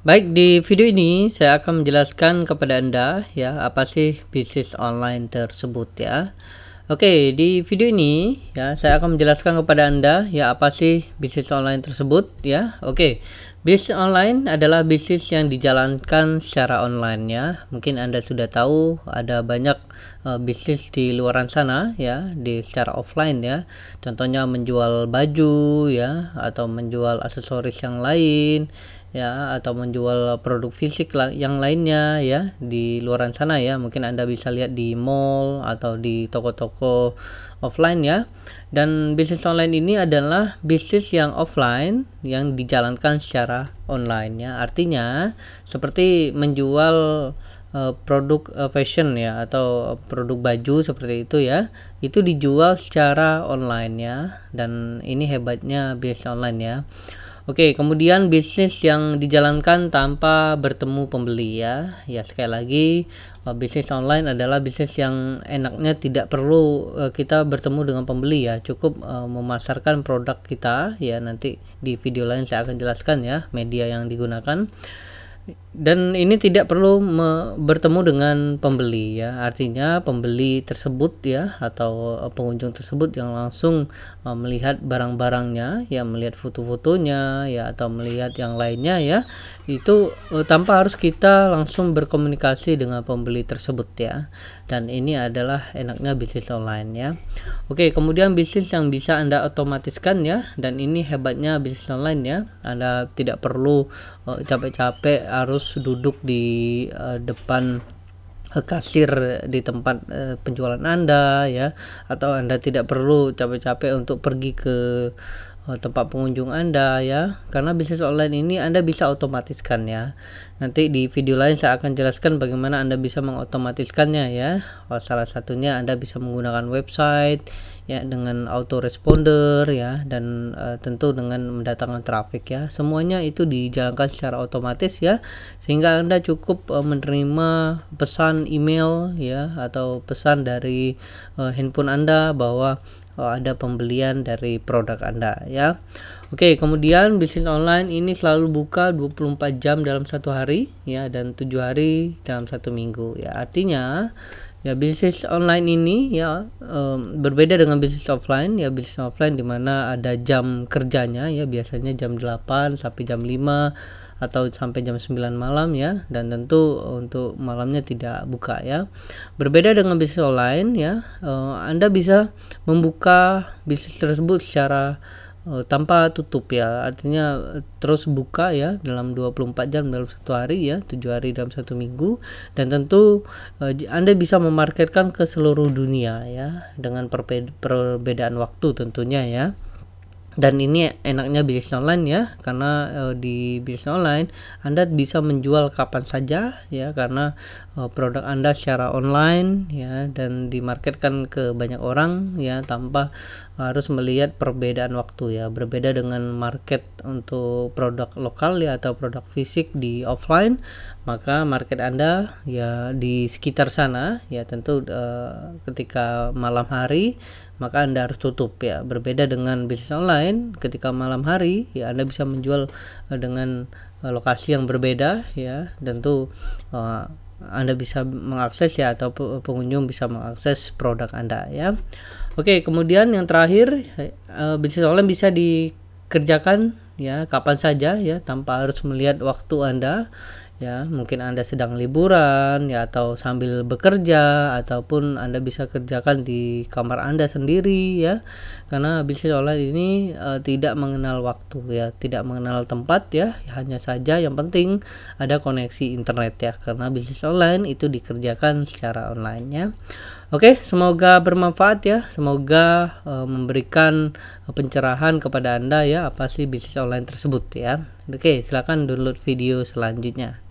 Baik, di video ini saya akan menjelaskan kepada Anda ya apa sih bisnis online tersebut ya. Oke, di video ini ya saya akan menjelaskan kepada Anda ya apa sih bisnis online tersebut ya. Oke. Bisnis online adalah bisnis yang dijalankan secara online ya. Mungkin Anda sudah tahu ada banyak eh, bisnis di luar sana ya, di secara offline ya. Contohnya menjual baju ya atau menjual aksesoris yang lain ya atau menjual produk fisik yang lainnya ya di luar sana ya mungkin anda bisa lihat di mall atau di toko-toko offline ya dan bisnis online ini adalah bisnis yang offline yang dijalankan secara online ya artinya seperti menjual eh, produk eh, fashion ya atau produk baju seperti itu ya itu dijual secara online ya dan ini hebatnya bisnis online ya Oke, kemudian bisnis yang dijalankan tanpa bertemu pembeli ya. Ya sekali lagi eh, bisnis online adalah bisnis yang enaknya tidak perlu eh, kita bertemu dengan pembeli ya. Cukup uh, memasarkan produk kita ya nanti di video lain saya akan jelaskan ya media yang digunakan dan ini tidak perlu bertemu dengan pembeli ya artinya pembeli tersebut ya atau e, pengunjung tersebut yang langsung uh, melihat barang-barangnya ya melihat foto-fotonya ya atau melihat yang lainnya ya itu uh, tanpa harus kita langsung berkomunikasi dengan pembeli tersebut ya dan ini adalah enaknya bisnis online ya oke kemudian bisnis yang bisa anda otomatiskan ya dan ini hebatnya bisnis online ya anda tidak perlu capek-capek uh, capek -capek, harus duduk di uh, depan eh, kasir di tempat uh, penjualan Anda ya atau Anda tidak perlu capek-capek untuk pergi ke Eh, tempat pengunjung Anda ya. Karena bisnis online ini Anda bisa otomatiskan ya. Nanti di video lain saya akan jelaskan bagaimana Anda bisa mengotomatiskannya ya. Oh, salah satunya Anda bisa menggunakan website ya dengan autoresponder ya dan uh, tentu dengan mendatangkan traffic ya. Semuanya itu dijalankan secara otomatis ya sehingga Anda cukup uh, menerima pesan email ya atau pesan dari uh, handphone Anda bahwa Oh, ada pembelian dari produk Anda ya. Oke, kemudian bisnis online ini selalu buka 24 jam dalam satu hari ya dan tujuh hari dalam satu minggu ya. Artinya ya bisnis online ini ya um, berbeda dengan bisnis offline ya bisnis offline di mana ada jam kerjanya ya biasanya jam 8 sampai jam 5 atau sampai jam 9 malam ya dan tentu untuk malamnya tidak buka ya. Berbeda dengan bisnis online ya, uh, Anda bisa membuka bisnis tersebut secara uh, tanpa tutup ya. Artinya eh, terus buka ya dalam 24 jam dalam satu hari ya, tujuh hari dalam satu minggu dan tentu uh, Anda bisa memarketkan ke seluruh dunia ya dengan perbedaan waktu tentunya ya dan ini enaknya bisnis online ya karena e, di bisnis online Anda bisa menjual kapan saja ya karena e, produk Anda secara online ya dan dimarketkan ke banyak orang ya tanpa harus melihat perbedaan waktu ya berbeda dengan market untuk produk lokal ya atau produk fisik di offline maka market anda ya di sekitar sana ya tentu uh, ketika malam hari maka anda harus tutup ya berbeda dengan bisnis online ketika malam hari ya anda bisa menjual uh, dengan uh, lokasi yang berbeda ya tentu uh, anda bisa mengakses ya atau pengunjung bisa mengakses produk Anda ya. Oke, kemudian yang terakhir eh, bisnis online bisa dikerjakan ya kapan saja ya tanpa harus melihat waktu Anda ya mungkin anda sedang liburan ya atau sambil bekerja ataupun anda bisa kerjakan di kamar anda sendiri ya karena bisnis online ini uh, tidak mengenal waktu ya tidak mengenal tempat ya hanya saja yang penting ada koneksi internet ya karena bisnis online itu dikerjakan secara online ya Oke, semoga bermanfaat ya. Semoga uh, memberikan pencerahan kepada Anda ya apa sih bisnis online tersebut ya. Oke, silakan download video selanjutnya.